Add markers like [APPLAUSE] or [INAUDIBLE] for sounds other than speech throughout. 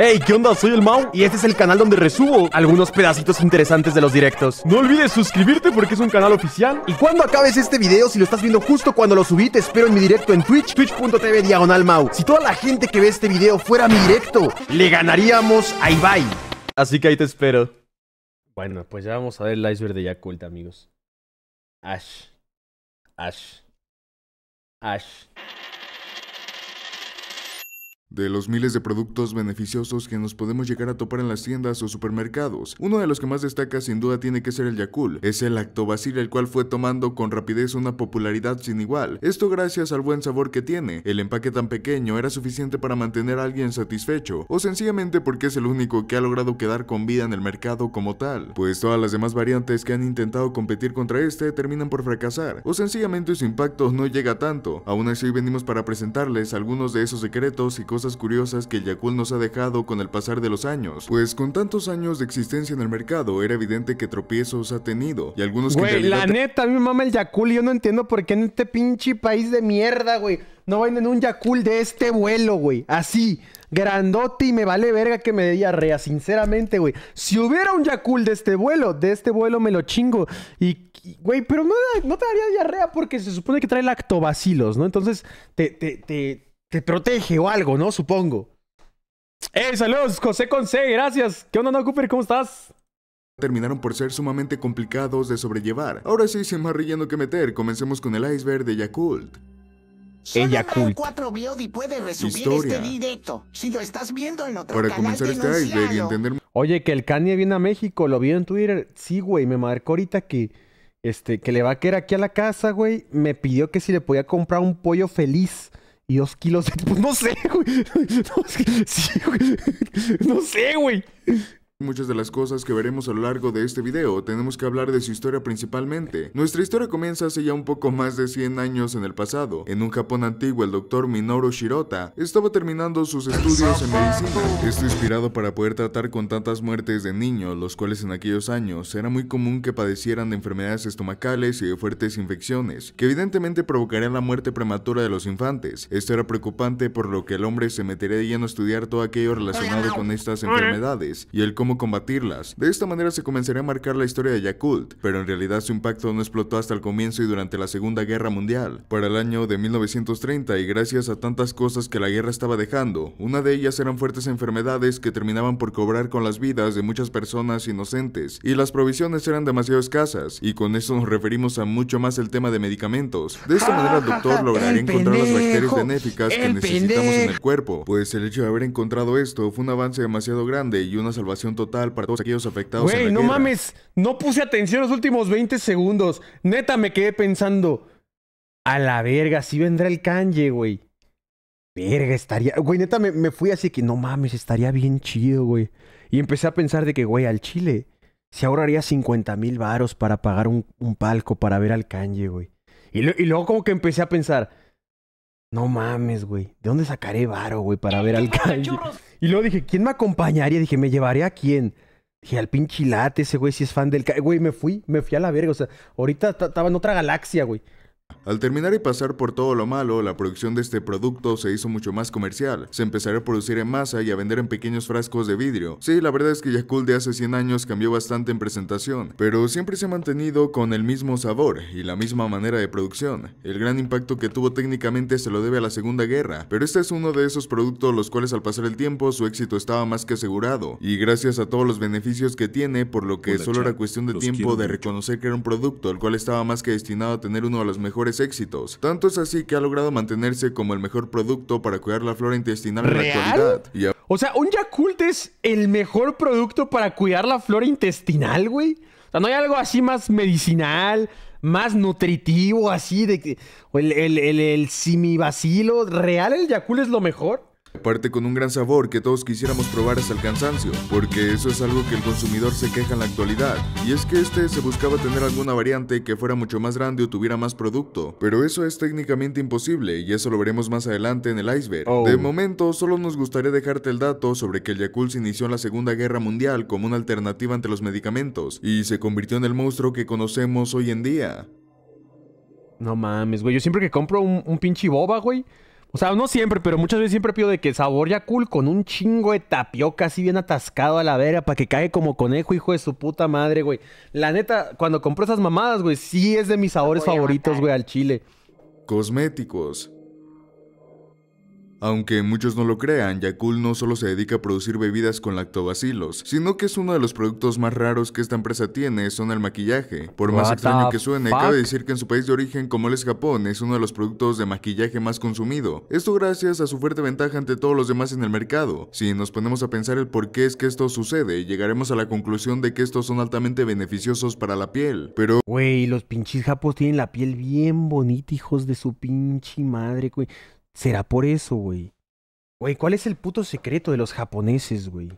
Hey, ¿qué onda? Soy el Mau y este es el canal donde resubo algunos pedacitos interesantes de los directos. No olvides suscribirte porque es un canal oficial. Y cuando acabes este video, si lo estás viendo justo cuando lo subí, te espero en mi directo en Twitch, twitch.tv diagonal Mau. Si toda la gente que ve este video fuera mi directo, le ganaríamos a Ibai. Así que ahí te espero. Bueno, pues ya vamos a ver el iceberg de Yakult, amigos. Ash. Ash. Ash. De los miles de productos beneficiosos que nos podemos llegar a topar en las tiendas o supermercados, uno de los que más destaca sin duda tiene que ser el Yakul. Es el lactobacil el cual fue tomando con rapidez una popularidad sin igual. Esto gracias al buen sabor que tiene. El empaque tan pequeño era suficiente para mantener a alguien satisfecho, o sencillamente porque es el único que ha logrado quedar con vida en el mercado como tal. Pues todas las demás variantes que han intentado competir contra este terminan por fracasar, o sencillamente su impacto no llega tanto. Aún así venimos para presentarles algunos de esos secretos y cosas cosas curiosas que el Yakult nos ha dejado con el pasar de los años, pues con tantos años de existencia en el mercado era evidente que tropiezos ha tenido y algunos que... Güey, la neta, a mí me mama el Yakult y yo no entiendo por qué en este pinche país de mierda, güey, no venden un Yakult de este vuelo, güey, así, grandote y me vale verga que me dé diarrea, sinceramente, güey. Si hubiera un Yakul de este vuelo, de este vuelo me lo chingo. Y, güey, pero no, no te daría diarrea porque se supone que trae lactobacilos, ¿no? Entonces te, te, te, te protege o algo, ¿no? Supongo. Eh, saludos! José Conce, gracias. ¿Qué onda, no, Cooper? ¿Cómo estás? terminaron por ser sumamente complicados de sobrellevar. Ahora sí, sin más relleno que meter, comencemos con el iceberg de Yakult. El Yakult. este directo. Si lo estás viendo en otro Para comenzar este iceberg y entender... Oye, que el Kanye viene a México, lo vi en Twitter. Sí, güey, me marcó ahorita que... Este, que le va a quedar aquí a la casa, güey. Me pidió que si le podía comprar un pollo feliz. Y dos kilos de... [LAUGHS] Pues no sé, güey. [LAUGHS] No, sí, güey. [LAUGHS] No sé, güey. Muchas de las cosas que veremos a lo largo de este video, tenemos que hablar de su historia principalmente. Nuestra historia comienza hace ya un poco más de 100 años en el pasado. En un Japón antiguo, el doctor Minoru Shirota estaba terminando sus estudios en medicina. Esto inspirado para poder tratar con tantas muertes de niños, los cuales en aquellos años era muy común que padecieran de enfermedades estomacales y de fuertes infecciones, que evidentemente provocarían la muerte prematura de los infantes. Esto era preocupante por lo que el hombre se metería lleno a estudiar todo aquello relacionado con estas enfermedades, y el combatirlas. De esta manera se comenzaría a marcar la historia de Yakult, pero en realidad su impacto no explotó hasta el comienzo y durante la Segunda Guerra Mundial, para el año de 1930 y gracias a tantas cosas que la guerra estaba dejando, una de ellas eran fuertes enfermedades que terminaban por cobrar con las vidas de muchas personas inocentes y las provisiones eran demasiado escasas y con eso nos referimos a mucho más el tema de medicamentos. De esta manera el doctor [LAUGHS] lograría encontrar las bacterias benéficas que necesitamos en el cuerpo, pues el hecho de haber encontrado esto fue un avance demasiado grande y una salvación total para todos aquellos afectados. Güey, no mames, no puse atención los últimos 20 segundos. Neta, me quedé pensando. A la verga, si sí vendrá el canje, güey. Verga, estaría. Güey, neta, me, me fui así que no mames, estaría bien chido, güey. Y empecé a pensar de que, güey, al Chile se ahorraría 50 mil varos para pagar un, palco para ver al Kanye, güey. y, luego como que empecé a pensar, no mames, güey. ¿De dónde sacaré varo, güey, para ver al calle? Y luego dije, ¿quién me acompañaría? Dije, ¿me llevaré a quién? Dije, al pinche late, ese güey si es fan del calle. Güey, me fui, me fui a la verga. O sea, ahorita estaba en otra galaxia, güey. Al terminar y pasar por todo lo malo, la producción de este producto se hizo mucho más comercial. Se empezará a producir en masa y a vender en pequeños frascos de vidrio. Sí, la verdad es que Yakult de hace 100 años cambió bastante en presentación, pero siempre se ha mantenido con el mismo sabor y la misma manera de producción. El gran impacto que tuvo técnicamente se lo debe a la Segunda Guerra, pero este es uno de esos productos los cuales al pasar el tiempo su éxito estaba más que asegurado, y gracias a todos los beneficios que tiene, por lo que solo era cuestión de tiempo de reconocer que era un producto el cual estaba más que destinado a tener uno de los mejores mejores éxitos. Tanto es así que ha logrado mantenerse como el mejor producto para cuidar la flora intestinal ¿Real? en la actualidad. O sea, un Yakult es el mejor producto para cuidar la flora intestinal, güey. O sea, no hay algo así más medicinal, más nutritivo, así de que. el, el, el, el simibacilo. ¿Real el Yakult es lo mejor? Aparte con un gran sabor que todos quisiéramos probar hasta el cansancio, porque eso es algo que el consumidor se queja en la actualidad, y es que este se buscaba tener alguna variante que fuera mucho más grande o tuviera más producto, pero eso es técnicamente imposible y eso lo veremos más adelante en el iceberg. Oh. De momento, solo nos gustaría dejarte el dato sobre que el Yakult se inició en la Segunda Guerra Mundial como una alternativa ante los medicamentos, y se convirtió en el monstruo que conocemos hoy en día. No mames, güey, yo siempre que compro un, un pinche boba, güey... O sea, no siempre, pero muchas veces siempre pido de que sabor ya cool con un chingo de tapioca así bien atascado a la vera para que caiga como conejo, hijo de su puta madre, güey. La neta, cuando compro esas mamadas, güey, sí es de mis sabores favoritos, güey, al chile. Cosméticos. Aunque muchos no lo crean, Yakul no solo se dedica a producir bebidas con lactobacilos, sino que es uno de los productos más raros que esta empresa tiene, son el maquillaje. Por más extraño que suene, cabe decir que en su país de origen, como es Japón, es uno de los productos de maquillaje más consumido. Esto gracias a su fuerte ventaja ante todos los demás en el mercado. Si nos ponemos a pensar el por qué es que esto sucede, llegaremos a la conclusión de que estos son altamente beneficiosos para la piel, pero... Güey, los pinches japos tienen la piel bien bonita, hijos de su pinche madre, güey. ¿Será por eso, güey? Güey, ¿cuál es el puto secreto de los japoneses, güey?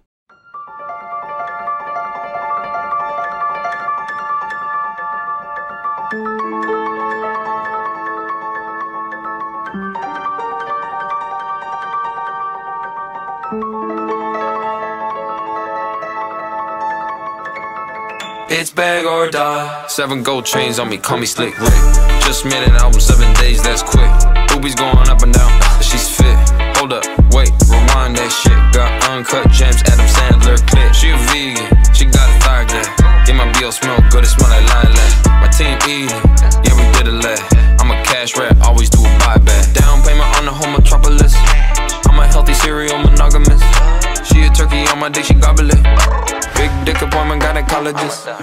It's bag or die. Seven gold chains on me, call me Slick Just made an album, seven days, that's quick. always going up and down. She's fit. Hold up, wait, rewind that shit. Got uncut gems, Adam Sandler clip. She a vegan, she got a thigh gap. Yeah, my BL smell good, it smell like lilac. My team eating, yeah, we did a lot. I'm a cash rat, always do a buyback. Down payment on the home metropolis. I'm a healthy serial monogamous. She a turkey on my dick, she gobble it.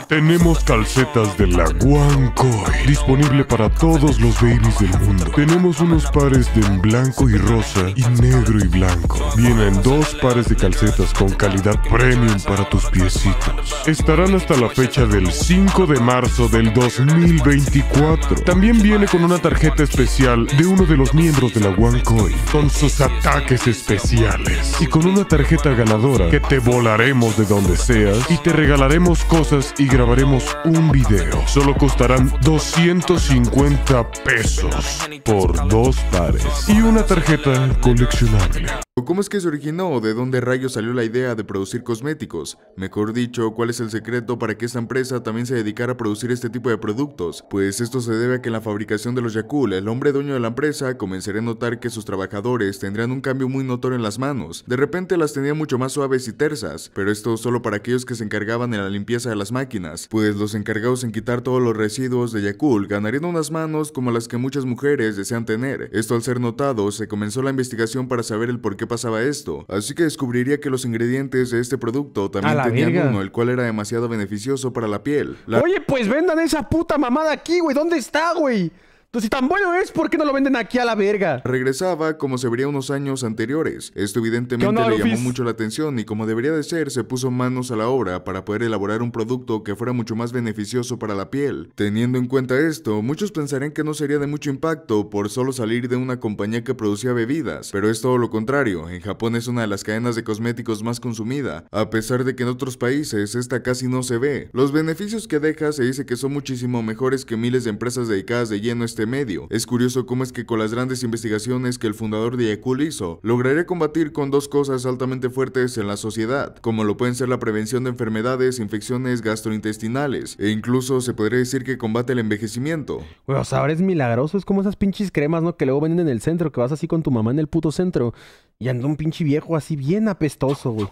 Tenemos calcetas de la Guancoy, disponible para todos los babies del mundo. Tenemos unos pares de en blanco y rosa y negro y blanco. Vienen dos pares de calcetas con calidad premium para tus piecitos. Estarán hasta la fecha del 5 de marzo del 2024. También viene con una tarjeta especial de uno de los miembros de la Guanco con sus ataques especiales y con una tarjeta ganadora que te volaremos de donde seas y te regalaremos cosas y grabaremos un video. Solo costarán 250 pesos por dos pares y una tarjeta coleccionable. ¿Cómo es que se originó o de dónde rayos salió la idea de producir cosméticos? Mejor dicho, ¿cuál es el secreto para que esta empresa también se dedicara a producir este tipo de productos? Pues esto se debe a que en la fabricación de los Yakul, el hombre dueño de la empresa comenzaría a notar que sus trabajadores tendrían un cambio muy notorio en las manos. De repente las tenía mucho más suaves y tersas, pero esto solo para aquellos que se encargaban en la limpieza de las máquinas, pues los encargados en quitar todos los residuos de Yakul ganarían unas manos como las que muchas mujeres desean tener. Esto al ser notado, se comenzó la investigación para saber el por qué pasaba esto, así que descubriría que los ingredientes de este producto también tenían uno, el cual era demasiado beneficioso para la piel. Oye, pues vendan esa puta mamada aquí, güey, ¿dónde está, güey? Entonces, si tan bueno es, ¿por qué no lo venden aquí a la verga? Regresaba como se vería unos años anteriores. Esto evidentemente le llamó mucho la atención y como debería de ser, se puso manos a la obra para poder elaborar un producto que fuera mucho más beneficioso para la piel. Teniendo en cuenta esto, muchos pensarían que no sería de mucho impacto por solo salir de una compañía que producía bebidas, pero es todo lo contrario. En Japón es una de las cadenas de cosméticos más consumida, a pesar de que en otros países esta casi no se ve. Los beneficios que deja se dice que son muchísimo mejores que miles de empresas dedicadas de lleno a este este medio. Es curioso cómo es que con las grandes investigaciones que el fundador de Yakul hizo, lograré combatir con dos cosas altamente fuertes en la sociedad, como lo pueden ser la prevención de enfermedades, infecciones gastrointestinales, e incluso se podría decir que combate el envejecimiento. Güey, o sea, ahora es milagroso, es como esas pinches cremas, ¿no? Que luego venden en el centro, que vas así con tu mamá en el puto centro, y anda un pinche viejo así bien apestoso, güey.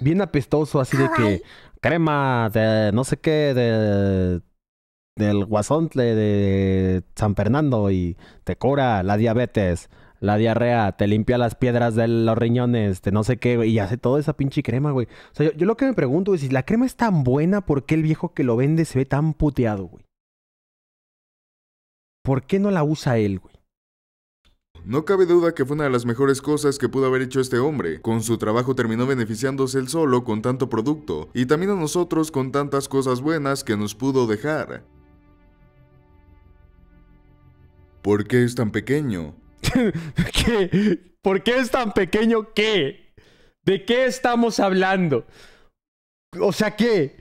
Bien apestoso, así de que crema de no sé qué, de del guasontle de San Fernando y te cura la diabetes, la diarrea, te limpia las piedras de los riñones, te no sé qué, y hace toda esa pinche crema, güey. O sea, yo lo que me pregunto es si la crema es tan buena, ¿por qué el viejo que lo vende se ve tan puteado, güey? ¿Por qué no la usa él, güey? No cabe duda que fue una de las mejores cosas que pudo haber hecho este hombre. Con su trabajo terminó beneficiándose él solo con tanto producto y también a nosotros con tantas cosas buenas que nos pudo dejar. ¿Por qué es tan pequeño? [LAUGHS] ¿Qué? ¿Por qué es tan pequeño qué? ¿De qué estamos hablando? O sea, ¿qué?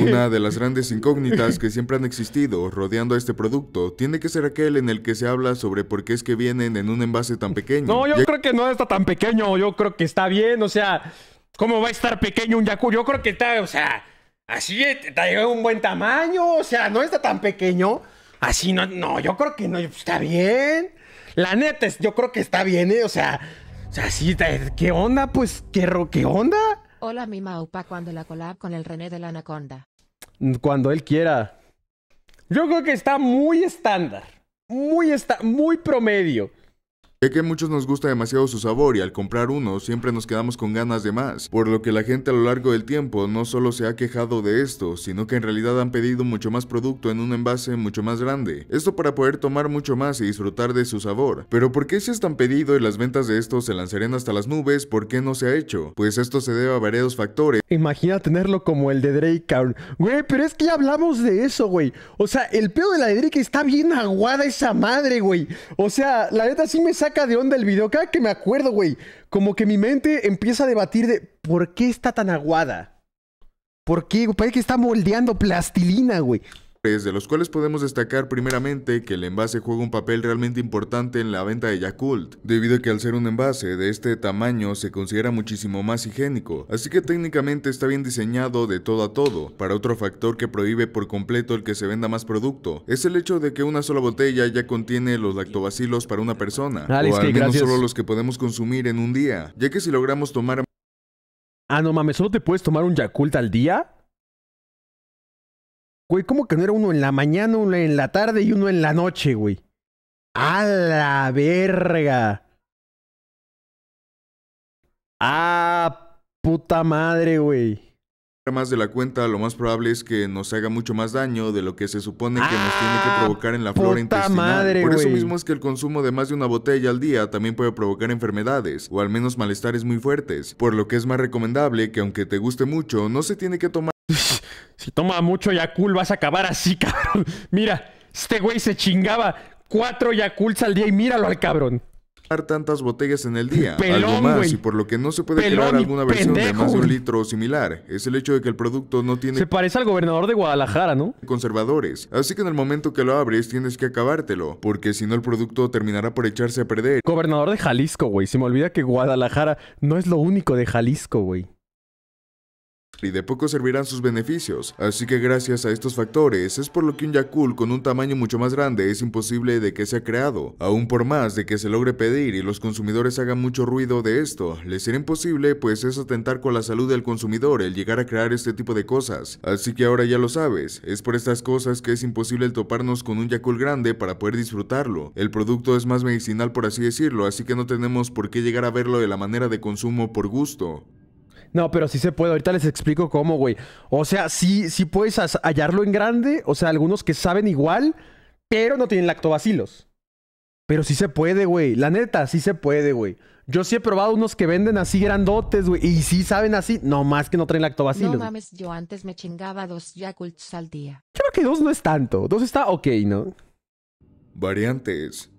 Una de las grandes incógnitas que siempre han existido rodeando a este producto tiene que ser aquel en el que se habla sobre por qué es que vienen en un envase tan pequeño. No, yo creo que no está tan pequeño, yo creo que está bien, o sea, ¿cómo va a estar pequeño un Yaku? Yo creo que está, o sea, así, está eh, de un buen tamaño, o sea, no está tan pequeño. Así no, no, yo creo que no, está bien. La neta, yo creo que está bien, ¿eh? O sea, o sea, sí, ¿qué onda? Pues, ¿qué, onda? Hola, mi Maupa, cuando la collab con el René de la Anaconda. Cuando él quiera. Yo creo que está muy estándar. Muy está muy promedio ya que a muchos nos gusta demasiado su sabor y al comprar uno siempre nos quedamos con ganas de más, por lo que la gente a lo largo del tiempo no solo se ha quejado de esto, sino que en realidad han pedido mucho más producto en un envase mucho más grande, esto para poder tomar mucho más y disfrutar de su sabor. Pero ¿por qué si es tan pedido y las ventas de estos se lanzarían hasta las nubes, por qué no se ha hecho? Pues esto se debe a varios factores. Imagina tenerlo como el de Drake, pero es que hablamos de eso, güey. O sea, el pedo de la de Drake está bien aguada esa madre, güey. O sea, la neta sí me sale de onda el video. Cada que me acuerdo, güey, como que mi mente empieza a debatir de por qué está tan aguada. ¿Por qué? Parece que está moldeando plastilina, güey de los cuales podemos destacar primeramente que el envase juega un papel realmente importante en la venta de Yakult, debido a que al ser un envase de este tamaño se considera muchísimo más higiénico, así que técnicamente está bien diseñado de todo a todo. Para otro factor que prohíbe por completo el que se venda más producto, es el hecho de que una sola botella ya contiene los lactobacilos para una persona, ah, o al menos solo los que podemos consumir en un día, ya que si logramos tomar... Ah, no mames, ¿solo te puedes tomar un Yakult al día? Güey, ¿cómo que no era uno en la mañana, uno en la tarde y uno en la noche, güey? ¡A la verga! ¡Ah, puta madre, güey! más de la cuenta, lo más probable es que nos haga mucho más daño de lo que se supone que nos tiene que ah, provocar en la flora intestinal. Por eso mismo es que el consumo de más de una botella al día también puede provocar enfermedades o al menos malestares muy fuertes, por lo que es más recomendable que aunque te guste mucho, no se tiene que tomar [LAUGHS] Si toma mucho Yakul, vas a acabar así, [LAUGHS] cabrón. Mira, este güey se chingaba cuatro Yakuls al día y míralo al cabrón. Tantas botellas en el día, Pelón, algo y por lo que no se puede crear alguna versión de más de un litro similar, es el hecho de que el producto no tiene. Se parece al gobernador de Guadalajara, ¿no? Conservadores. Así que en el momento que lo abres, tienes que acabártelo, porque si no, el producto terminará por echarse a perder. Gobernador de Jalisco, güey. Se me olvida que Guadalajara no es lo único de Jalisco, güey y de poco servirán sus beneficios, así que gracias a estos factores es por lo que un Yakul con un tamaño mucho más grande es imposible de que sea creado, aún por más de que se logre pedir y los consumidores hagan mucho ruido de esto, les será imposible pues es atentar con la salud del consumidor el llegar a crear este tipo de cosas, así que ahora ya lo sabes, es por estas cosas que es imposible el toparnos con un Yakul grande para poder disfrutarlo, el producto es más medicinal por así decirlo, así que no tenemos por qué llegar a verlo de la manera de consumo por gusto. No, pero sí se puede. Ahorita les explico cómo, güey. O sea, sí, sí puedes hallarlo en grande. O sea, algunos que saben igual, pero no tienen lactobacilos. Pero sí se puede, güey. La neta, sí se puede, güey. Yo sí he probado unos que venden así grandotes, güey. Y sí saben así. No más que no traen lactobacilos. No mames, yo antes me chingaba dos Yakults al día. Creo que dos no es tanto. Dos está ok, ¿no? Variantes.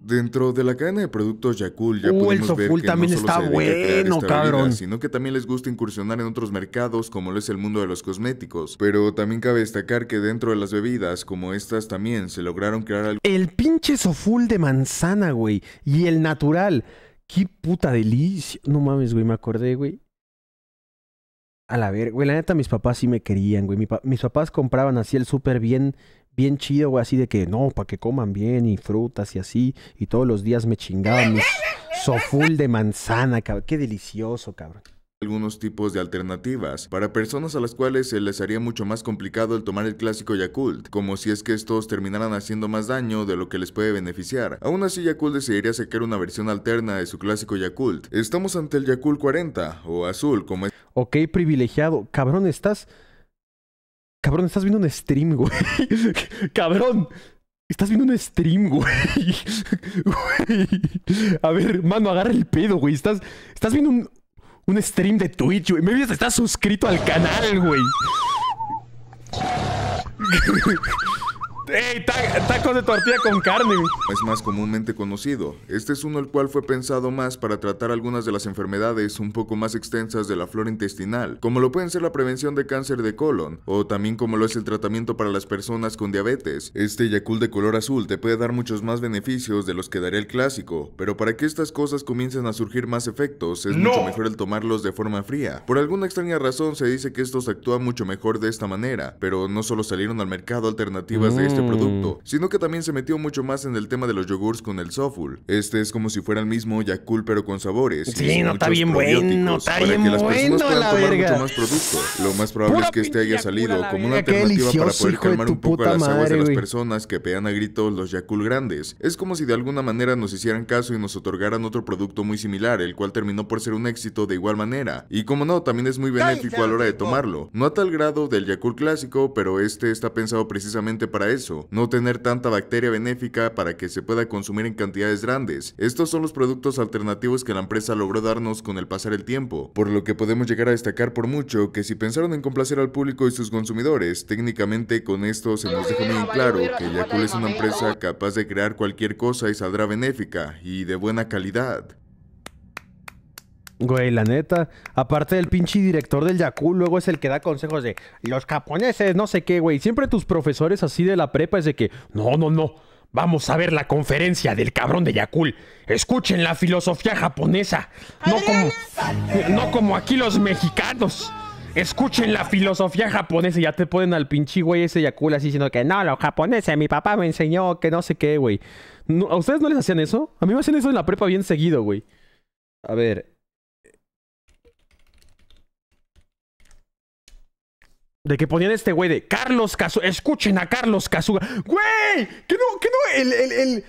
Dentro de la cadena de productos Yakul ya pudimos ver que también no solo está bueno, cabrón. sino que también les gusta incursionar en otros mercados como lo es el mundo de los cosméticos. Pero también cabe destacar que dentro de las bebidas como estas también se lograron crear algo. El pinche Soful de manzana, güey, y el natural. Qué puta delicia. No mames, güey, me acordé, güey. A la ver, güey, la neta mis papás sí me querían, güey. mis papás compraban así el súper bien bien chido, güey, así de que no, para que coman bien y frutas y así. Y todos los días me chingaba soful de manzana, cabrón. Qué delicioso, cabrón algunos tipos de alternativas para personas a las cuales se les haría mucho más complicado el tomar el clásico Yakult, como si es que estos terminaran haciendo más daño de lo que les puede beneficiar. Aún así, Yakult decidiría sacar una versión alterna de su clásico Yakult. Estamos ante el Yakult 40 o azul, como es. Ok, privilegiado. Cabrón, estás Cabrón, estás viendo un stream, güey. [LAUGHS] Cabrón. Estás viendo un stream, [LAUGHS] güey. A ver, mano, agarra el pedo, güey. Estás, estás viendo un, stream de Twitch, güey. Me ves, estás suscrito al canal, güey. [LAUGHS] ¡Ey! tacos de tortilla con carne. Es más comúnmente conocido. Este es uno el cual fue pensado más para tratar algunas de las enfermedades un poco más extensas de la flora intestinal, como lo pueden ser la prevención de cáncer de colon, o también como lo es el tratamiento para las personas con diabetes. Este Yakult de color azul te puede dar muchos más beneficios de los que daría el clásico, pero para que estas cosas comiencen a surgir más efectos, es mucho mejor el tomarlos de forma fría. Por alguna extraña razón se dice que estos actúan mucho mejor de esta manera, pero no solo salieron al mercado alternativas de mm. este este mm. producto, sino que también se metió mucho más en el tema de los yogurts con el Soful. Este es como si fuera el mismo Yakult, pero con sabores. Sí, no está bien bueno, está que las bueno la verga. Mucho más producto. Lo más probable es que este haya salido como una alternativa para poder calmar un poco las aguas de las personas que pean a gritos los Yakul grandes. Es como si de alguna manera nos hicieran caso y nos otorgaran otro producto muy similar, el cual terminó por ser un éxito de igual manera. Y como no, también es muy benéfico a la hora de tomarlo. No a tal grado del Yakult clásico, pero este está pensado precisamente para eso no tener tanta bacteria benéfica para que se pueda consumir en cantidades grandes. Estos son los productos alternativos que la empresa logró darnos con el pasar el tiempo, por lo que podemos llegar a destacar por mucho que si pensaron en complacer al público y sus consumidores, técnicamente con esto se nos dejó muy claro que Yakult es una empresa capaz de crear cualquier cosa y saldrá benéfica y de buena calidad. Güey, la neta. Aparte del pinche director del Yakul, luego es el que da consejos de los japoneses, no sé qué, güey. Siempre tus profesores así de la prepa es de que, no, no, no. Vamos a ver la conferencia del cabrón de Yakul. Escuchen la filosofía japonesa. No como, no como aquí los mexicanos. Escuchen la filosofía japonesa. y Ya te ponen al pinche güey ese Yakul así diciendo que no, los japoneses, mi papá me enseñó que no sé qué, güey. ¿A ustedes no les hacían eso? A mí me hacían eso en la prepa bien seguido, güey. A ver, De que ponían este güey de Carlos Kazuga. Escuchen a Carlos Cazuga! ¡Güey! ¿Qué no? ¿Qué no? El. el, el...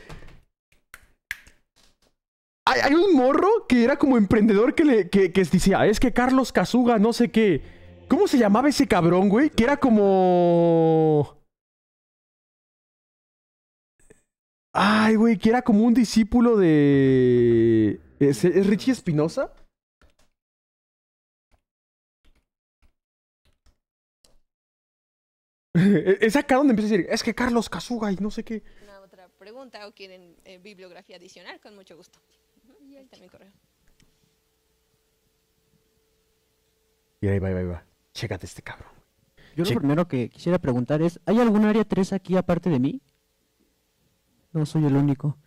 Hay, un morro que era como emprendedor que, le, que, decía: ah, Es que Carlos Cazuga no sé qué. ¿Cómo se llamaba ese cabrón, güey? Que era como. Ay, güey, que era como un discípulo de. ¿Es, es Richie Espinosa? [LAUGHS] es acá donde empieza a decir, es que Carlos Kazuga y no sé qué. Una otra pregunta o quieren eh, bibliografía adicional, con mucho gusto. y Ahí correo. Y ahí va, ahí va, ahí va. Chécate este cabrón. Yo lo primero que quisiera preguntar es, ¿hay algún área 3 aquí aparte de mí? No soy el único.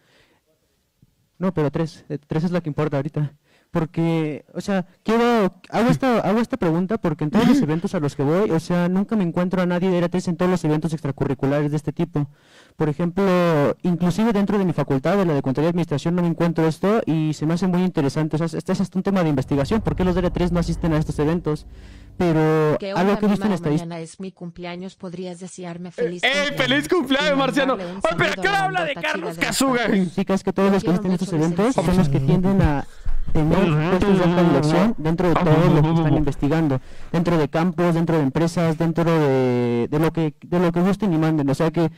No, pero 3. 3 eh, es la que importa ahorita porque, o sea, quiero, hago esta, hago esta pregunta porque en todos los eventos a los que voy, o sea, nunca me encuentro a nadie de R3 en todos los eventos extracurriculares de este tipo. Por ejemplo, inclusive dentro de mi facultad, de la de Contaduría y Administración, no me encuentro esto y se me hace muy interesante. O sea, este es hasta un tema de investigación, ¿por qué los de e R3 no asisten a estos eventos? Pero algo que he visto en es mi cumpleaños, podrías desearme feliz ¡Eh, feliz cumpleaños, Marciano! ¡Oye, pero qué habla de Carlos Casuga! Chicas, que todos los que asisten a estos eventos son los que tienden a tener de dentro de todo lo que están investigando, dentro de campos, dentro de empresas, dentro de, de lo que de lo que gusten y manden. O sea que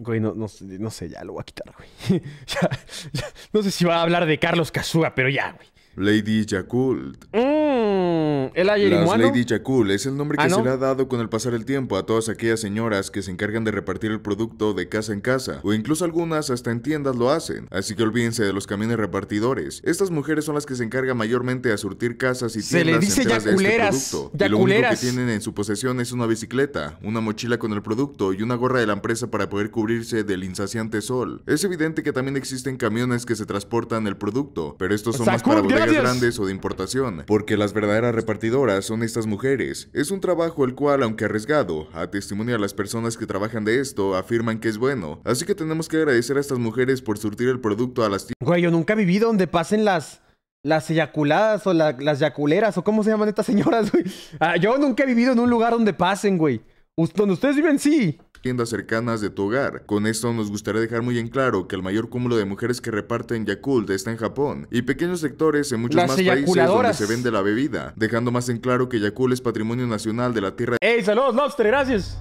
Güey, no, no, sé, ya lo voy a quitar, güey. [LAUGHS] ya, no sé si va a hablar de Carlos casúa pero ya, güey. Lady Yakult. Eh, aire el ayerimuano. Las Lady Chacul es el nombre que ah, se le ha dado con el pasar el tiempo a todas aquellas señoras que se encargan de repartir el producto de casa en casa, o incluso algunas hasta en tiendas lo hacen, así que olvídense de los camiones repartidores. Estas mujeres son las que se encargan mayormente a surtir casas y tiendas se le dice de este Y lo único que tienen en su posesión es una bicicleta, una mochila con el producto y una gorra de la empresa para poder cubrirse del insaciante sol. Es evidente que también existen camiones que se transportan el producto, pero estos son más para bodegas grandes o de importación, porque las verdaderas repartidoras son estas mujeres. Es un trabajo el cual, aunque arriesgado, a testimonio de las personas que trabajan de esto, afirman que es bueno. Así que tenemos que agradecer a estas mujeres por surtir el producto a las tiendas. Güey, yo nunca he vivido donde pasen las las eyaculadas o las yaculeras o cómo se llaman estas señoras, güey. Ah, yo nunca he vivido en un lugar donde pasen, güey. Donde ustedes viven, sí tiendas cercanas de tu hogar. Con esto nos gustaría dejar muy en claro que el mayor cúmulo de mujeres que reparten Yakult está en Japón y pequeños sectores en muchos más países donde se vende la bebida, dejando más en claro que Yakult es patrimonio nacional de la tierra. ¡Ey, saludos, Lobster! ¡Gracias!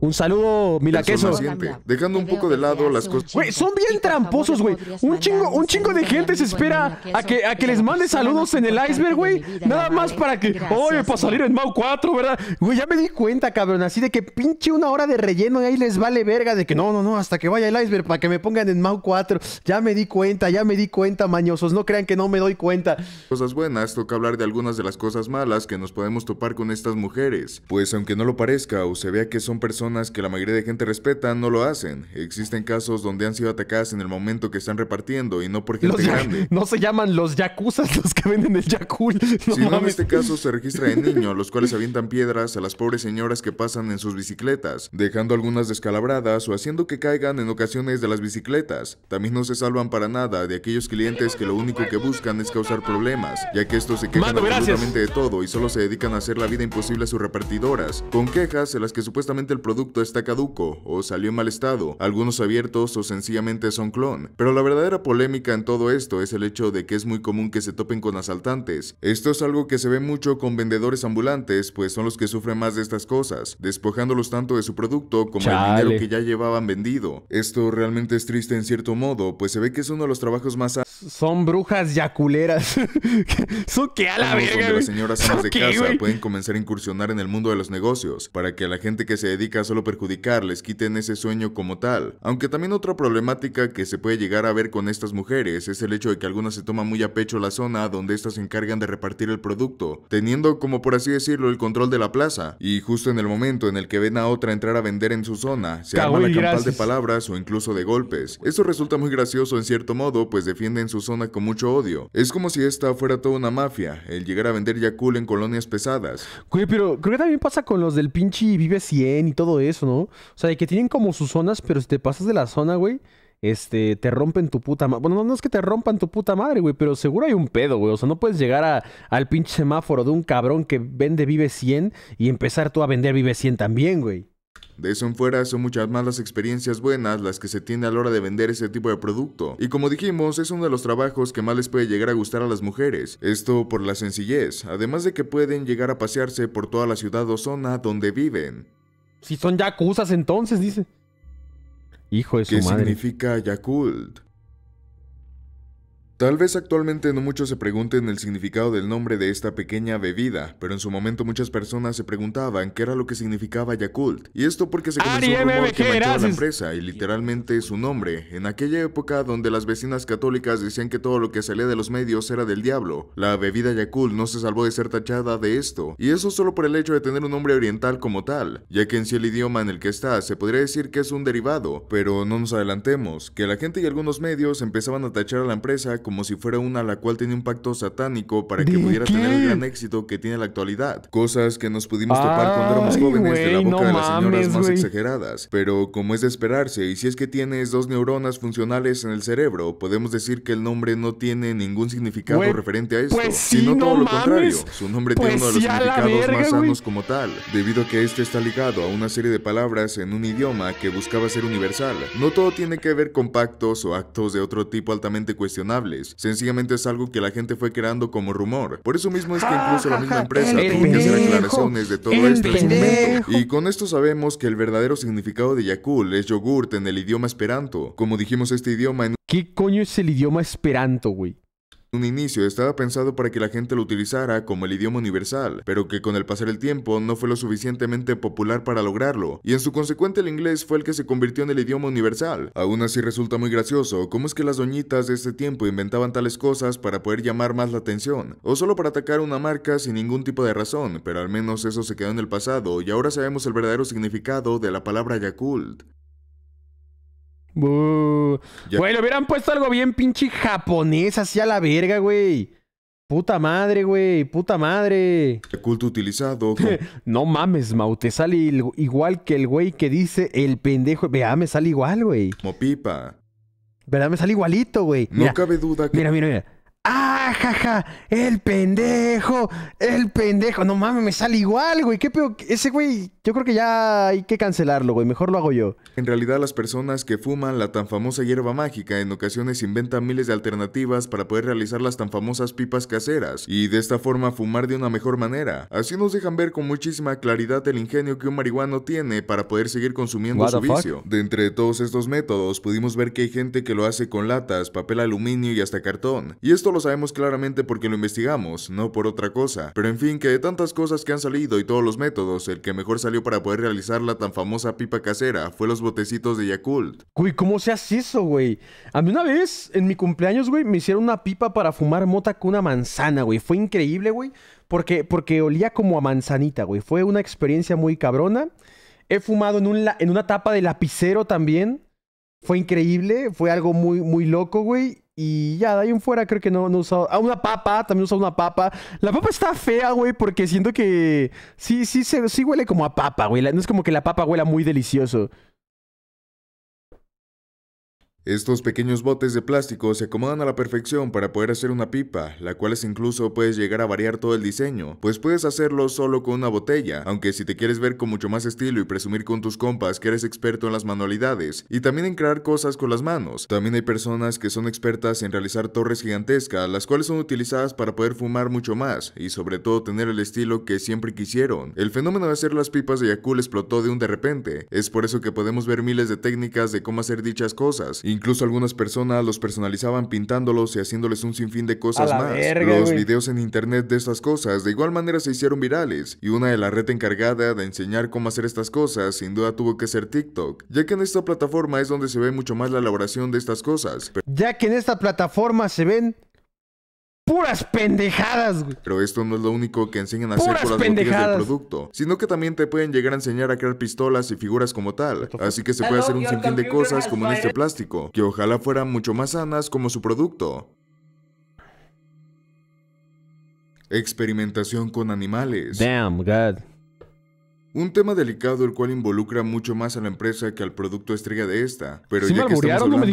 Un saludo, Milaqueso. Dejando un poco de lado las cosas. Güey, son bien tramposos, güey. Un chingo, un chingo de gente se espera a que, a que les mande saludos en el iceberg, güey. Nada más para que. Oye, para salir en Mau 4, ¿verdad? Güey, ya me di cuenta, cabrón. Así de que pinche una hora de relleno y ahí les vale verga. De que no, no, no, hasta que vaya el iceberg para que me pongan en Mau 4. Ya me di cuenta, ya me di cuenta, mañosos. No crean que no me doy cuenta. Cosas buenas, toca hablar de algunas de las cosas malas que nos podemos topar con estas mujeres. Pues aunque no lo parezca o se vea que son personas que la mayoría de gente respeta no lo hacen. Existen casos donde han sido atacadas en el momento que están repartiendo y no por gente grande. No se llaman los yacuzas [LAUGHS] los que venden el Yakul. [LAUGHS] si no, en este caso se registra en niños, [LAUGHS] los cuales avientan piedras a las pobres señoras que pasan en sus bicicletas, dejando algunas descalabradas o haciendo que caigan en ocasiones de las bicicletas. También no se salvan para nada de aquellos clientes que lo único que buscan es causar problemas, ya que estos se quejan absolutamente de todo y solo se dedican a hacer la vida imposible a sus repartidoras, con quejas en las que supuestamente el producto está caduco o salió en mal estado, algunos abiertos o sencillamente son clon. Pero la verdadera polémica en todo esto es el hecho de que es muy común que se topen con asaltantes. Esto es algo que se ve mucho con vendedores ambulantes, pues son los que sufren más de estas cosas, despojándolos tanto de su producto como del el dinero que ya llevaban vendido. Esto realmente es triste en cierto modo, pues se ve que es uno de los trabajos más... Son brujas yaculeras. [LAUGHS] son que a la verga, señoras de casa pueden comenzar a incursionar en el mundo de los negocios, para que la gente que se dedica a solo perjudicarles, quiten ese sueño como tal. Aunque también otra problemática que se puede llegar a ver con estas mujeres es el hecho de que algunas se toman muy a pecho la zona donde estas se encargan de repartir el producto, teniendo como por así decirlo el control de la plaza, y justo en el momento en el que ven a otra entrar a vender en su zona, se arma la campal de palabras o incluso de golpes. Eso resulta muy gracioso en cierto modo, pues defienden su zona con mucho odio. Es como si esta fuera toda una mafia, el llegar a vender Yakul en colonias pesadas. pero creo que también pasa con los del pinche Vive 100 y todo de eso, ¿no? O sea, que tienen como sus zonas, pero si te pasas de la zona, güey, este, te rompen tu puta madre. Bueno, no, es que te rompan tu puta madre, güey, pero seguro hay un pedo, güey. O sea, no puedes llegar al pinche semáforo de un cabrón que vende Vive 100 y empezar tú a vender Vive 100 también, güey. De eso en fuera son muchas más las experiencias buenas las que se tiene a la hora de vender ese tipo de producto. Y como dijimos, es uno de los trabajos que más les puede llegar a gustar a las mujeres. Esto por la sencillez, además de que pueden llegar a pasearse por toda la ciudad o zona donde viven. Si son yacuzas entonces, dice. Hijo de su madre. ¿Qué significa Yakult? Tal vez actualmente no muchos se pregunten el significado del nombre de esta pequeña bebida, pero en su momento muchas personas se preguntaban qué era lo que significaba Yakult, y esto porque se comenzó un rumor que la empresa y literalmente su nombre, en aquella época donde las vecinas católicas decían que todo lo que salía de los medios era del diablo. La bebida Yakult no se salvó de ser tachada de esto, y eso solo por el hecho de tener un nombre oriental como tal, ya que en sí el idioma en el que está se podría decir que es un derivado, pero no nos adelantemos, que la gente y algunos medios empezaban a tachar a la empresa como como si fuera una la cual tenía un pacto satánico para que pudiera tener el gran éxito que tiene la actualidad. Cosas que nos pudimos topar cuando éramos jóvenes de la boca de las señoras más exageradas. Pero como es de esperarse, y si es que tienes dos neuronas funcionales en el cerebro, podemos decir que el nombre no tiene ningún significado referente a pues esto, sino todo lo contrario. Su nombre pues tiene uno de los significados más sanos como tal, debido a que este está ligado a una serie de palabras en un idioma que buscaba ser universal. No todo tiene que ver con pactos o actos de otro tipo altamente cuestionables Sencillamente es algo que la gente fue creando como rumor. Por eso mismo es que incluso la misma empresa tuvo que hacer aclaraciones de todo esto en su momento. Y con esto sabemos que el verdadero significado de Yakul es yogurt en el idioma esperanto. Como dijimos este idioma en... ¿Qué coño es el idioma esperanto, güey? un inicio estaba pensado para que la gente lo utilizara como el idioma universal, pero que con el pasar del tiempo no fue lo suficientemente popular para lograrlo, y en su consecuente el inglés fue el que se convirtió en el idioma universal. Aún así resulta muy gracioso cómo es que las doñitas de este tiempo inventaban tales cosas para poder llamar más la atención, o solo para atacar una marca sin ningún tipo de razón, pero al menos eso se quedó en el pasado y ahora sabemos el verdadero significado de la palabra Yakult. Güey, le hubieran puesto algo bien pinche japonés así a la verga, güey. Puta madre, güey, puta madre. culto utilizado? [LAUGHS] no mames, Mau, te sale igual que el güey que dice el pendejo. Vea, me sale igual, güey. Como pipa. ¿Verdad? Me sale igualito, güey. No cabe duda que. Mira, mira, mira. ¡Ah, jaja! ¡El pendejo! ¡El pendejo! No mames, me sale igual, güey. ¿Qué pedo? Ese güey, yo creo que ya hay que cancelarlo, güey. Mejor lo hago yo. En realidad, las personas que fuman la tan famosa hierba mágica en ocasiones inventan miles de alternativas para poder realizar las tan famosas pipas caseras y de esta forma fumar de una mejor manera. Así nos dejan ver con muchísima claridad el ingenio que un marihuano tiene para poder seguir consumiendo su vicio. De entre todos estos métodos, pudimos ver que hay gente que lo hace con latas, papel aluminio y hasta cartón. Y esto lo sabemos claramente porque lo investigamos, no por otra cosa. Pero en fin, que de tantas cosas que han salido y todos los métodos, el que mejor salió para poder realizar la tan famosa pipa casera fue los botecitos de Yakult. Güey, ¿cómo se hace eso, güey? A mí una vez, en mi cumpleaños, güey, me hicieron una pipa para fumar mota con una manzana, güey. Fue increíble, güey. Porque, porque olía como a manzanita, güey. Fue una experiencia muy cabrona. He fumado en, en una tapa de lapicero también fue increíble, fue algo muy, muy loco, güey. Y ya, de ahí en fuera creo que no, no usado. Ah, una papa, también usaba una papa. La papa está fea, güey, porque siento que. Sí, sí, sí, sí huele como a papa, güey. No es como que la papa huela muy delicioso. Estos pequeños botes de plástico se acomodan a la perfección para poder hacer una pipa, la cual es incluso puedes llegar a variar todo el diseño, pues puedes hacerlo solo con una botella, aunque si te quieres ver con mucho más estilo y presumir con tus compas que eres experto en las manualidades y también en crear cosas con las manos. También hay personas que son expertas en realizar torres gigantescas, las cuales son utilizadas para poder fumar mucho más y sobre todo tener el estilo que siempre quisieron. El fenómeno de hacer las pipas de Yakul explotó de un de repente, es por eso que podemos ver miles de técnicas de cómo hacer dichas cosas Incluso algunas personas los personalizaban pintándolos y haciéndoles un sinfín de cosas más. los videos en internet de estas cosas de igual manera se hicieron virales y una de la red encargada de enseñar cómo hacer estas cosas sin duda tuvo que ser TikTok, ya que en esta plataforma es donde se ve mucho más la elaboración de estas cosas. Ya que en esta plataforma se ven puras pendejadas, güey. Pero esto no es lo único que enseñan a hacer por las pendejadas. botellas del producto, sino que también te pueden llegar a enseñar a crear pistolas y figuras como tal. Así que se ah, puede hacer un sinfín de cosas como en este plástico, que ojalá fueran mucho más sanas como su producto. Experimentación con animales. Damn, God. Un tema delicado el cual involucra mucho más a la empresa que al producto estrella de esta, pero ya que estamos hablando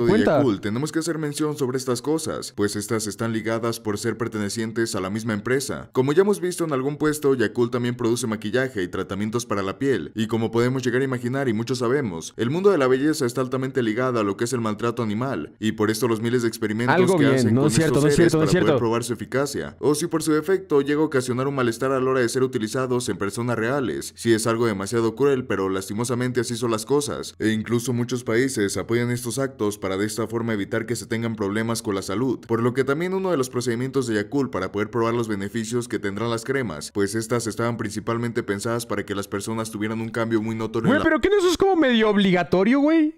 de tenemos que hacer mención sobre estas cosas, pues estas están ligadas por ser pertenecientes a la misma empresa. Como ya hemos visto en algún puesto, Yakult también produce maquillaje y tratamientos para la piel, y como podemos llegar a imaginar y muchos sabemos, el mundo de la belleza está altamente ligado a lo que es el maltrato animal, y por esto los miles de experimentos que hacen con estos seres para poder probar su eficacia, o si por su efecto llega a ocasionar un malestar a la hora de ser utilizados en personas reales, si es algo demasiado cruel, pero lastimosamente así son las cosas, e incluso muchos países apoyan estos actos para de esta forma evitar que se tengan problemas con la salud, por lo que también uno de los procedimientos de Yakult para poder probar los beneficios que tendrán las cremas, pues estas estaban principalmente pensadas para que las personas tuvieran un cambio muy notorio. Güey, pero ¿qué no eso es como medio obligatorio, güey?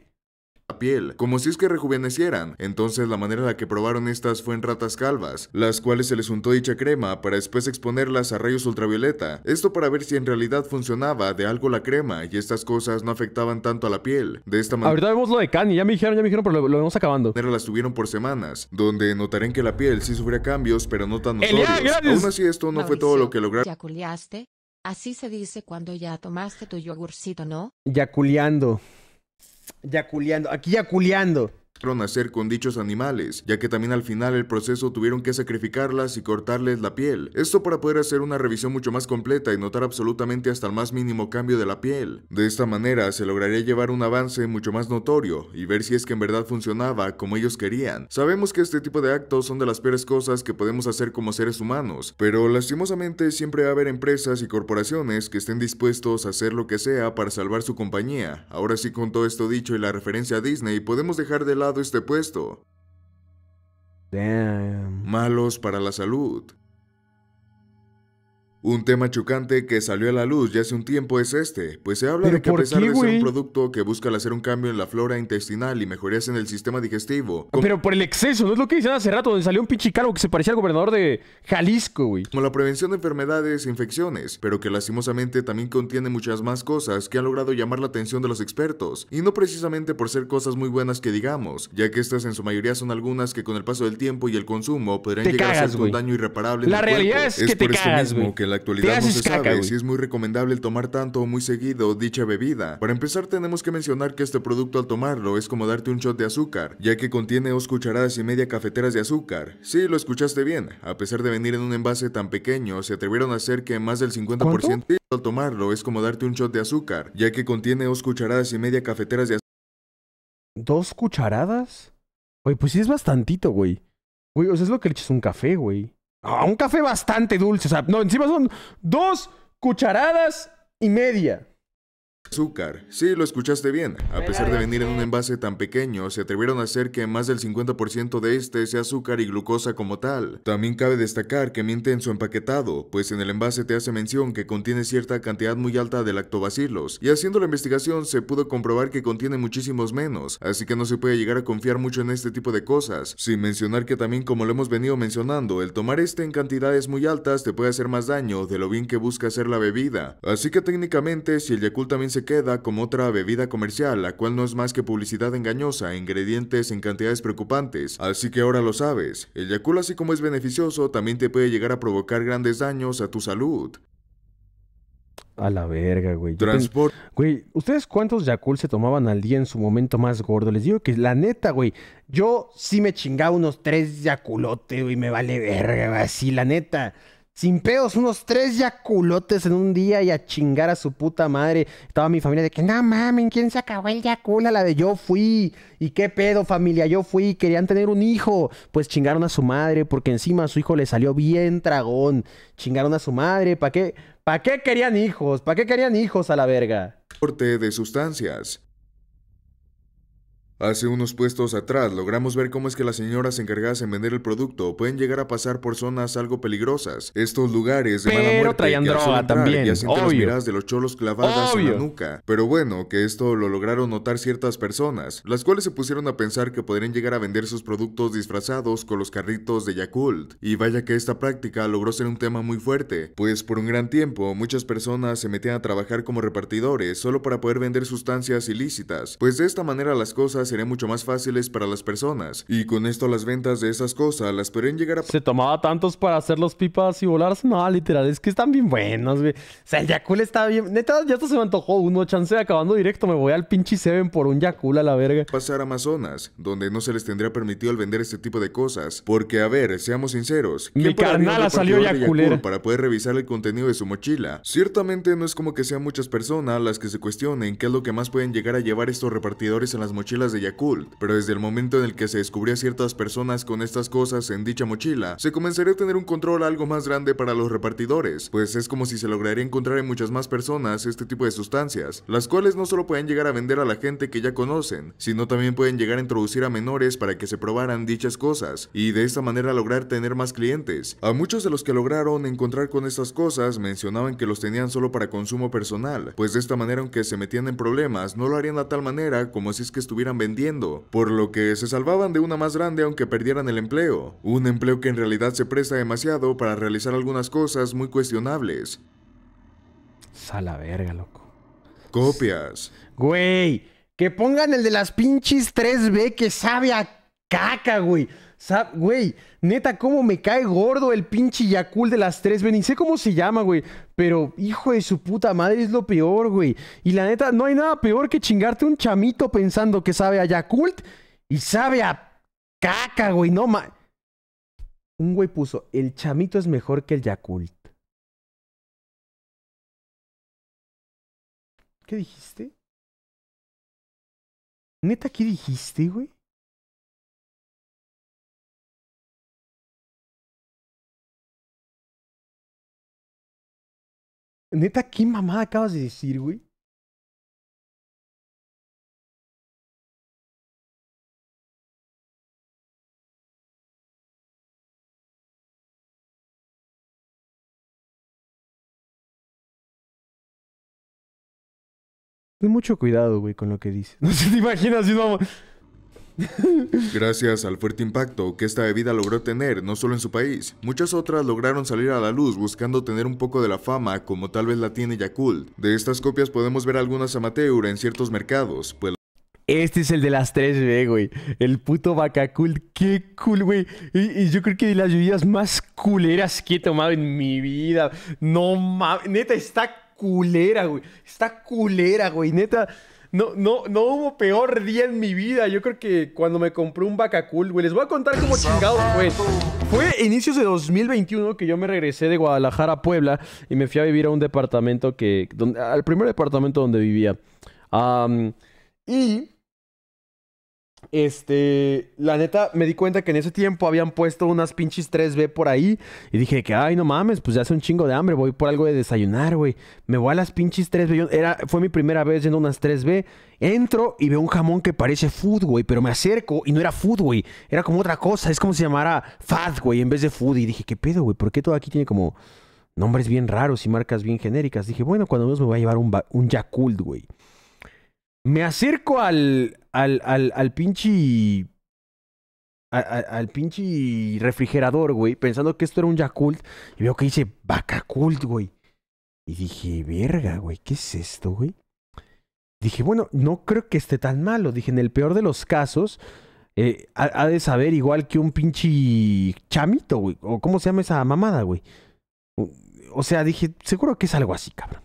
piel, como si es que rejuvenecieran. Entonces la manera en la que probaron estas fue en ratas calvas, las cuales se les untó dicha crema para después exponerlas a rayos ultravioleta, esto para ver si en realidad funcionaba de algo la crema y estas cosas no afectaban tanto a la piel. De esta manera... Ahorita vemos lo de Kanye, ya me dijeron, ya me dijeron, pero lo, vemos acabando. Las tuvieron por semanas, donde notarán que la piel sí sufría cambios, pero no tan notorios. Aún así esto no fue todo lo que lograron. ¿Yaculeaste? Así se dice cuando ya tomaste tu yogurcito, ¿no? Yaculeando. Yaculeando. Aquí yaculeando hacer con dichos animales, ya que también al final el proceso tuvieron que sacrificarlas y cortarles la piel, esto para poder hacer una revisión mucho más completa y notar absolutamente hasta el más mínimo cambio de la piel. De esta manera se lograría llevar un avance mucho más notorio y ver si es que en verdad funcionaba como ellos querían. Sabemos que este tipo de actos son de las peores cosas que podemos hacer como seres humanos, pero lastimosamente siempre va a haber empresas y corporaciones que estén dispuestos a hacer lo que sea para salvar su compañía. Ahora sí con todo esto dicho y la referencia a Disney podemos dejar de lado este puesto. Malos para la salud. Un tema chocante que salió a la luz ya hace un tiempo es este, pues se habla de que a pesar de ser un producto que busca hacer un cambio en la flora intestinal y mejorías en el sistema digestivo. Ah, pero por el exceso, no es lo que decían hace rato, donde salió un cargo que se parecía al gobernador de Jalisco, güey. Como la prevención de enfermedades e infecciones, pero que lastimosamente también contiene muchas más cosas que han logrado llamar la atención de los expertos, y no precisamente por ser cosas muy buenas que digamos, ya que estas en su mayoría son algunas que con el paso del tiempo y el consumo podrían llegar a ser un daño irreparable. La realidad es que que la actualidad no si es muy recomendable el tomar tanto o muy seguido dicha bebida. Para empezar tenemos que mencionar que este producto al tomarlo es como darte un shot de azúcar, ya que contiene dos cucharadas y media cafeteras de azúcar. Sí, lo escuchaste bien, a pesar de venir en un envase tan pequeño, se atrevieron a hacer que más del 50% al tomarlo es como darte un shot de azúcar, ya que contiene dos cucharadas y media cafeteras de azúcar. ¿Dos cucharadas? Oye, pues sí es bastantito, güey. Güey, o sea, es lo que le echas un café, güey un café bastante dulce. O sea, no, encima son dos cucharadas y media. Azúcar. Sí, lo escuchaste bien. A pesar de venir en un envase tan pequeño, se atrevieron a hacer que más del 50% de este sea azúcar y glucosa como tal. También cabe destacar que miente en su empaquetado, pues en el envase te hace mención que contiene cierta cantidad muy alta de lactobacilos, y haciendo la investigación se pudo comprobar que contiene muchísimos menos, así que no se puede llegar a confiar mucho en este tipo de cosas, sin mencionar que también como lo hemos venido mencionando, el tomar este en cantidades muy altas te puede hacer más daño de lo bien que busca hacer la bebida. Así que técnicamente, si el Yakult también se queda como otra bebida comercial, la cual no es más que publicidad engañosa, e ingredientes en cantidades preocupantes, así que ahora lo sabes, el Yakul así como es beneficioso, también te puede llegar a provocar grandes daños a tu salud. A la verga, güey. Transport. Güey, ¿ustedes cuántos Yakul se tomaban al día en su momento más gordo? Les digo que la neta, güey. Yo sí me chingaba unos tres Yakulote, güey. Me vale verga, Así, la neta. Sin pedos, unos tres yaculotes en un día y a chingar a su puta madre. Estaba mi familia de que, no mames, ¿quién se acabó el yacula? La de yo fui. ¿Y qué pedo, familia? Yo fui. Querían tener un hijo. Pues chingaron a su madre porque encima a su hijo le salió bien dragón Chingaron a su madre. ¿Para qué? ¿Para qué querían hijos? ¿Para qué querían hijos a la verga? Corte de sustancias. Hace unos puestos atrás logramos ver cómo es que las señoras encargadas en vender el producto pueden llegar a pasar por zonas algo peligrosas. Estos lugares de Pero mala muerte también, y las miradas de los cholos clavadas en la nuca. Pero bueno, que esto lo lograron notar ciertas personas, las cuales se pusieron a pensar que podrían llegar a vender sus productos disfrazados con los carritos de Yakult. Y vaya que esta práctica logró ser un tema muy fuerte, pues por un gran tiempo muchas personas se metían a trabajar como repartidores solo para poder vender sustancias ilícitas, pues de esta manera las cosas serían mucho más fáciles para las personas. Y con esto las ventas de esas cosas las pueden llegar a... Se tomaba tantos para hacer los pipas y volarse. No, literal, es que están bien buenos, O sea, el Yakul está bien... Neta, ya esto se me antojó uno. Chance acabando directo me voy al pinche Seven por un Yakul a la verga. Pasar a Amazonas, donde no se les tendría permitido el vender este tipo de cosas. Porque, a ver, seamos sinceros. Mi ha salió Yakulera. Para poder revisar el contenido de su mochila. Ciertamente no es como que sean muchas personas las que se cuestionen qué es lo que más pueden llegar a llevar estos repartidores en las mochilas de Yakult, pero desde el momento en el que se descubría a ciertas personas con estas cosas en dicha mochila, se comenzaría a tener un control algo más grande para los repartidores, pues es como si se lograría encontrar en muchas más personas este tipo de sustancias, las cuales no solo pueden llegar a vender a la gente que ya conocen, sino también pueden llegar a introducir a menores para que se probaran dichas cosas, y de esta manera lograr tener más clientes. A muchos de los que lograron encontrar con estas cosas mencionaban que los tenían solo para consumo personal, pues de esta manera aunque se metían en problemas, no lo harían de tal manera como si es que estuvieran vendiendo por lo que se salvaban de una más grande aunque perdieran el empleo, un empleo que en realidad se presta demasiado para realizar algunas cosas muy cuestionables. Sala verga, loco. Copias. Güey, que pongan el de las pinches 3B que sabe a caca, güey. Sab, güey, neta, cómo me cae gordo el pinche Yakult de las tres, Ven, Ni sé cómo se llama, güey. Pero, hijo de su puta madre, es lo peor, güey. Y la neta, no hay nada peor que chingarte un chamito pensando que sabe a Yakult y sabe a caca, güey. No ma. Un güey puso, el chamito es mejor que el Yakult. ¿Qué dijiste? ¿Neta qué dijiste, güey? Neta, ¿qué mamada acabas de decir, güey? Ten mucho cuidado, güey, con lo que dices. [LAUGHS] No se te imaginas, si no... [LAUGHS] Gracias al fuerte impacto que esta bebida logró tener, no solo en su país, muchas otras lograron salir a la luz buscando tener un poco de la fama como tal vez la tiene Yakult. De estas copias podemos ver algunas amateur en ciertos mercados, pues este es el de las 3B, güey. El puto Bacacult. Qué cool, güey. Y, yo creo que de las bebidas más culeras que he tomado en mi vida. No mames. Neta, está culera, güey. Está culera, güey. Neta, no, no, no hubo peor día en mi vida. Yo creo que cuando me compré un Bacacool, güey. Les voy a contar cómo chingados fue. Fue inicios de 2021 que yo me regresé de Guadalajara a Puebla y me fui a vivir a un departamento que. Donde, al primer departamento donde vivía. y este, la neta, me di cuenta que en ese tiempo habían puesto unas pinches 3B por ahí. Y dije que, ay, no mames, pues ya hace un chingo de hambre, voy por algo de desayunar, güey. Me voy a las pinches 3B. era, fue mi primera vez yendo unas 3B. Entro y veo un jamón que parece food, güey. Pero me acerco y no era food, güey. Era como otra cosa. Es como si llamara fat, güey, en vez de food. Y dije, ¿qué pedo, güey? ¿Por qué todo aquí tiene como nombres bien raros y marcas bien genéricas? Dije, bueno, cuando menos me voy a llevar un, un Yakult, güey. Me acerco al, al, al, al pinche. Al, al, pinche refrigerador, güey, pensando que esto era un Yakult. Y veo que dice Cult, güey. Y dije, verga, güey, ¿qué es esto, güey? Dije, bueno, no creo que esté tan malo. Dije, en el peor de los casos, eh, ha, de saber igual que un pinche chamito, güey. O cómo se llama esa mamada, güey. o sea, dije, seguro que es algo así, cabrón.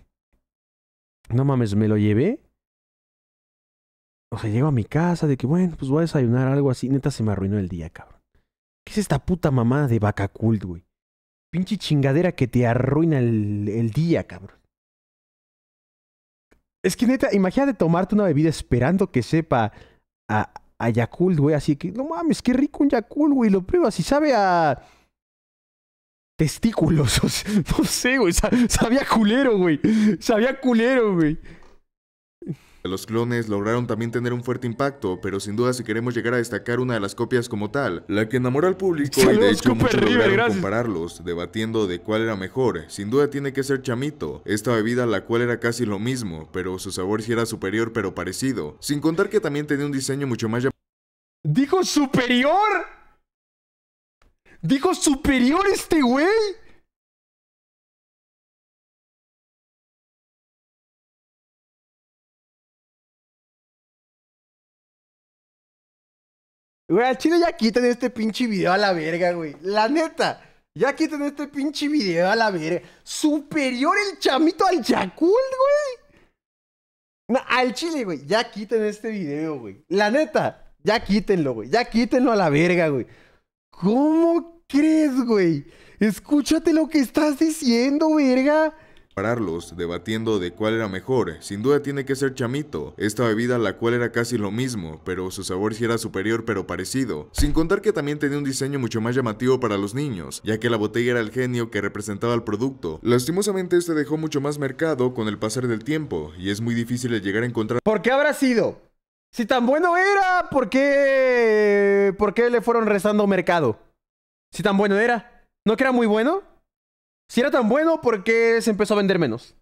No mames, me lo llevé o sea, llego a mi casa de que, bueno, pues voy a desayunar algo así. Neta, se me arruinó el día, cabrón. ¿Qué es esta puta mamada de vaca cult, güey? Pinche chingadera que te arruina el, el día, cabrón. Es que neta, imagínate tomarte una bebida esperando que sepa a, a Yakult, güey. Así que, no mames, qué rico un Yakult, güey. Lo pruebas y sabe a. Testículos. [LAUGHS] no sé, güey. Sabía culero, güey. Sabía culero, güey. Los clones lograron también tener un fuerte impacto, pero sin duda si queremos llegar a destacar una de las copias como tal, la que enamoró al público y de hecho compararlos, debatiendo de cuál era mejor, sin duda tiene que ser chamito, esta bebida la cual era casi lo mismo, pero su sabor sí era superior pero parecido, sin contar que también tenía un diseño mucho más ¿Dijo superior? ¿Dijo superior este güey? Güey, al chile ya quiten este pinche video a la verga, güey. La neta. Ya quiten este pinche video a la verga. Superior el chamito al Yakul, güey. No, al chile, güey. Ya quiten este video, güey. La neta. Ya quítenlo, güey. Ya quítenlo a la verga, güey. ¿Cómo crees, güey? Escúchate lo que estás diciendo, verga pararlos debatiendo de cuál era mejor. Sin duda tiene que ser chamito, esta bebida la cual era casi lo mismo, pero su sabor si era superior pero parecido. Sin contar que también tenía un diseño mucho más llamativo para los niños, ya que la botella era el genio que representaba el producto. Lastimosamente este dejó mucho más mercado con el pasar del tiempo, y es muy difícil de llegar a encontrar... ¿Por qué habrá sido? Si tan bueno era, ¿por qué, ¿por qué le fueron rezando mercado? Si tan bueno era, ¿no que era muy bueno? Si era tan bueno, ¿por qué se empezó a vender menos?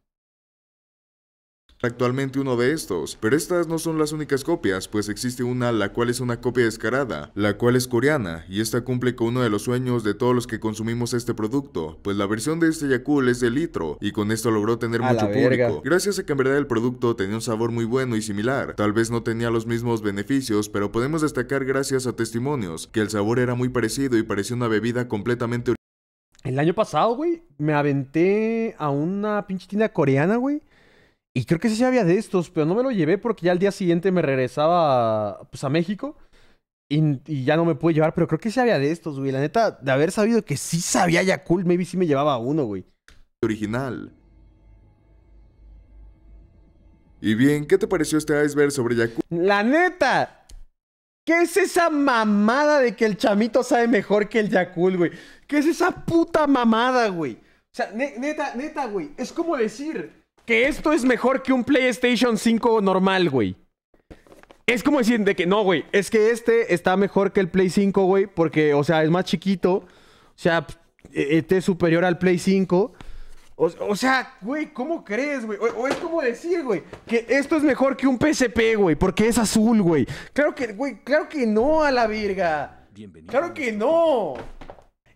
Actualmente uno de estos, pero estas no son las únicas copias, pues existe una la cual es una copia descarada, la cual es coreana, y esta cumple con uno de los sueños de todos los que consumimos este producto, pues la versión de este Yakul es de litro, y con esto logró tener mucho público, gracias a que en verdad el producto tenía un sabor muy bueno y similar, tal vez no tenía los mismos beneficios, pero podemos destacar gracias a testimonios, que el sabor era muy parecido y parecía una bebida completamente original. El año pasado, güey, me aventé a una pinche tienda coreana, güey. Y creo que sí había de estos, pero no me lo llevé porque ya al día siguiente me regresaba pues, a México. Y, ya no me pude llevar, pero creo que sí había de estos, güey. La neta, de haber sabido que sí sabía Yakult, maybe sí me llevaba uno, güey. Original. Y bien, ¿qué te pareció este iceberg sobre Yakult? ¡La neta! ¿Qué es esa mamada de que el chamito sabe mejor que el Yakul, güey? ¿Qué es esa puta mamada, güey? O sea, neta, neta, güey. Es como decir que esto es mejor que un PlayStation 5 normal, güey. Es como decir de que no, güey. Es que este está mejor que el Play 5, güey. Porque, o sea, es más chiquito. O sea, e-, este es superior al Play 5. O, sea, güey, ¿cómo crees, güey? O, es como decir, güey, que esto es mejor que un PSP, güey, porque es azul, güey. Claro que, güey, claro que no a la verga. Bienvenido. Claro que no.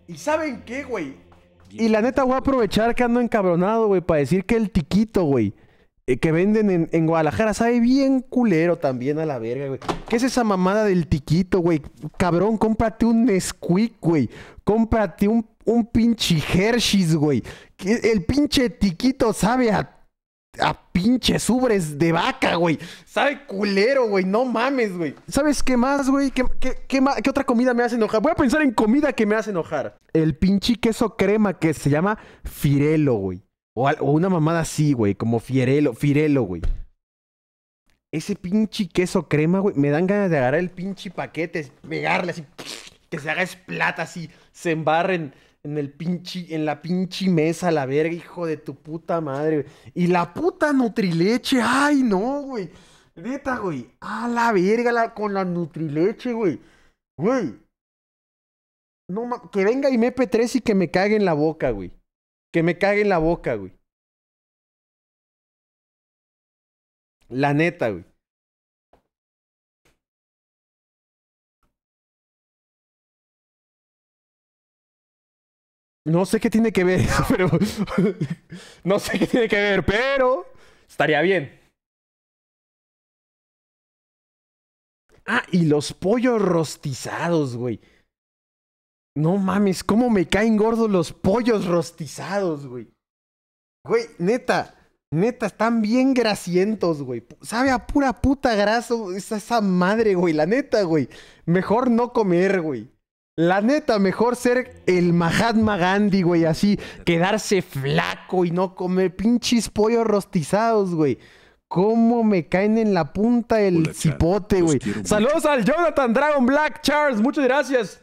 ¿Y saben qué, güey? Y la neta voy a aprovechar que ando encabronado, güey, para decir que el tiquito, güey, eh, que venden en, en, Guadalajara sabe bien culero también a la verga, güey. ¿Qué es esa mamada del tiquito, güey? Cabrón, cómprate un Nesquik, güey. Cómprate un un pinche Hershey's, güey. El pinche tiquito sabe a a pinches ubres de vaca, güey. Sabe culero, güey. No mames, güey. ¿Sabes qué más, güey? ¿Qué, otra comida me hace enojar? Voy a pensar en comida que me hace enojar. El pinche queso crema que se llama Firelo, güey. O, una mamada así, güey. Como Firelo, Firelo, güey. Ese pinche queso crema, güey. Me dan ganas de agarrar el pinche paquete, pegarle así. Que se haga plata así. Se embarren en el pinche, en la pinche mesa, la verga, hijo de tu puta madre, Y la puta Nutrileche, ay, no, güey. Neta, güey. A la verga con la Nutrileche, güey. Güey. No, que venga y me 3 y que me cague en la boca, güey. Que me cague en la boca, güey. La neta, güey. No sé qué tiene que ver [LAUGHS] pero. no sé qué tiene que ver, pero. Estaría bien. Ah, y los pollos rostizados, güey. No mames, cómo me caen gordos los pollos rostizados, güey. Güey, neta, neta, están bien grasientos, güey. Sabe a pura puta graso, esa madre, güey. La neta, güey. Mejor no comer, güey. La neta, mejor ser el Mahatma Gandhi, güey, así, quedarse flaco y no comer pinches pollos rostizados, güey. ¿Cómo me caen en la punta el cipote, güey? Saludos al Jonathan Dragon Black Charles, muchas gracias.